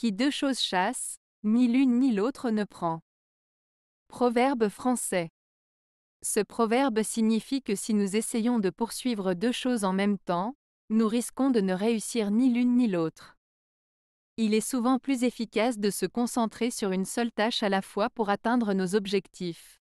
qui deux choses chasse, ni l'une ni l'autre ne prend. Proverbe français. Ce proverbe signifie que si nous essayons de poursuivre deux choses en même temps, nous risquons de ne réussir ni l'une ni l'autre. Il est souvent plus efficace de se concentrer sur une seule tâche à la fois pour atteindre nos objectifs.